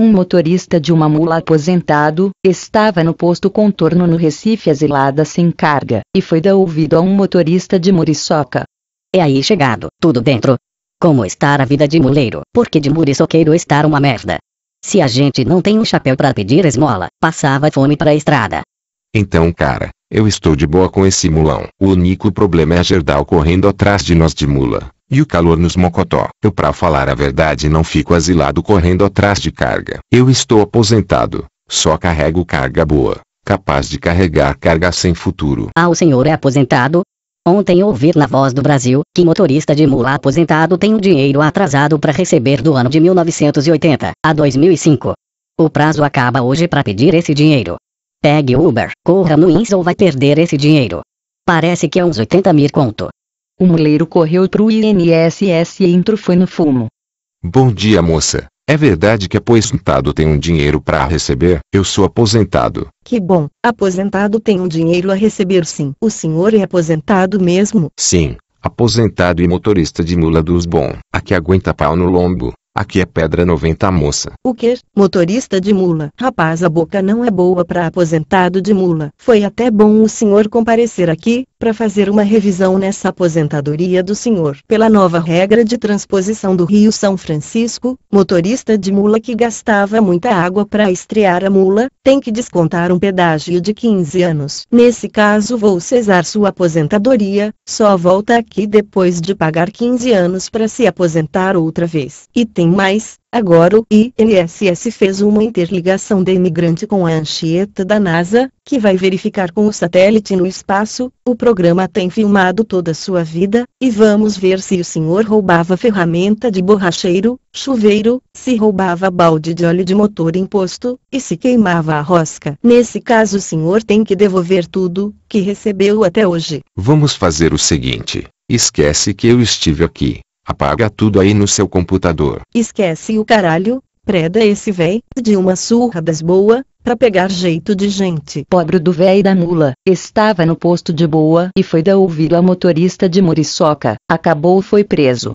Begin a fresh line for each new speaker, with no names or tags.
Um motorista de uma mula aposentado, estava no posto contorno no Recife
asilada sem carga, e foi da ouvido a um motorista de Muriçoca. É aí chegado, tudo dentro. Como estar a vida de muleiro, porque de muriçoqueiro estar uma merda. Se a gente não tem um chapéu para pedir esmola, passava fome para a estrada.
Então cara, eu estou de boa com esse mulão. O único problema é Gerdal correndo atrás de nós de mula. E o calor nos mocotó. Eu para falar a verdade não fico asilado correndo atrás de carga. Eu estou aposentado. Só carrego carga boa. Capaz de carregar carga sem futuro.
Ah, o senhor é aposentado? Ontem ouvi na Voz do Brasil que motorista de mula aposentado tem o um dinheiro atrasado para receber do ano de 1980 a 2005. O prazo acaba hoje para pedir esse dinheiro. Pegue Uber, corra no Insta ou vai perder esse dinheiro. Parece que é uns 80 mil conto. O moleiro correu pro INSS e entrou foi no fumo.
Bom dia moça. É verdade que aposentado tem um dinheiro para receber? Eu sou aposentado.
Que bom, aposentado tem um dinheiro a receber sim. O senhor é aposentado mesmo?
Sim, aposentado e motorista de mula dos bom. Aqui aguenta pau no lombo. Aqui é pedra 90 moça.
O que? Motorista de mula. Rapaz, a boca não é boa para aposentado de mula. Foi até bom o senhor comparecer aqui, para fazer uma revisão nessa aposentadoria do senhor. Pela nova regra de transposição do Rio São Francisco, motorista de mula que gastava muita água para estrear a mula, tem que descontar um pedágio de 15 anos. Nesse caso vou cesar sua aposentadoria, só volta aqui depois de pagar 15 anos para se aposentar outra vez. E tem mais, Agora o INSS fez uma interligação de imigrante com a Anchieta da NASA, que vai verificar com o satélite no espaço, o programa tem filmado toda sua vida, e vamos ver se o senhor roubava ferramenta de borracheiro, chuveiro, se roubava balde de óleo de motor imposto, e se queimava a rosca. Nesse caso o senhor tem que devolver tudo, que recebeu até hoje.
Vamos fazer o seguinte, esquece que eu estive aqui. Apaga tudo aí no seu computador.
Esquece o caralho, preda esse véi, de uma surra das boa, pra pegar jeito de gente. Pobre do véi da mula, estava no posto de boa e foi dar ouvido a motorista de Muriçoca, acabou foi preso.